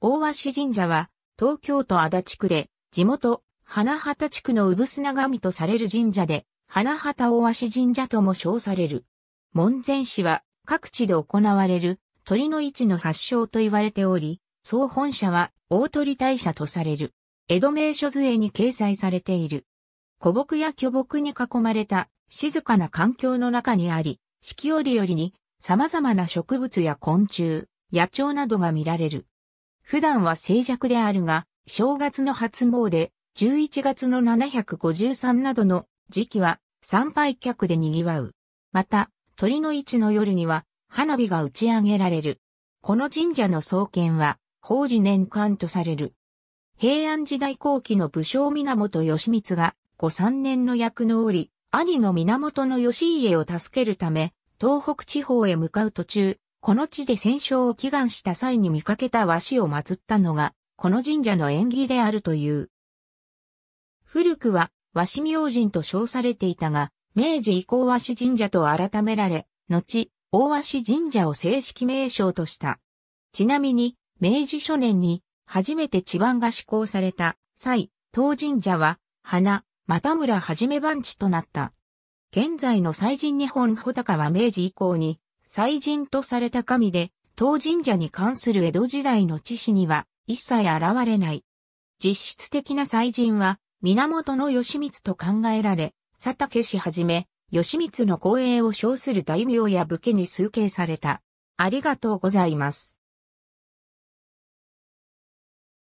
大鷲神社は、東京都足立区で、地元、花畑地区の産砂神とされる神社で、花畑大鷲神社とも称される。門前市は、各地で行われる、鳥の市の発祥と言われており、総本社は、大鳥大社とされる。江戸名所図絵に掲載されている。古木や巨木に囲まれた、静かな環境の中にあり、四季折々に、様々な植物や昆虫、野鳥などが見られる。普段は静寂であるが、正月の初詣、11月の753などの時期は参拝客で賑わう。また、鳥の市の夜には花火が打ち上げられる。この神社の創建は、法事年間とされる。平安時代後期の武将源義光が、御三年の役の折、兄の源義家を助けるため、東北地方へ向かう途中、この地で戦勝を祈願した際に見かけた和紙を祀ったのが、この神社の縁起であるという。古くは和紙明神と称されていたが、明治以降和紙神社と改められ、後、大和紙神社を正式名称とした。ちなみに、明治初年に初めて地盤が施行された際、当神社は、花、又村はじめ番地となった。現在の祭神日本穂高は明治以降に祭神とされた神で、当神社に関する江戸時代の知史には一切現れない。実質的な祭神は、源義満と考えられ、佐竹氏はじめ、義満の光栄を称する大名や武家に崇敬された。ありがとうございます。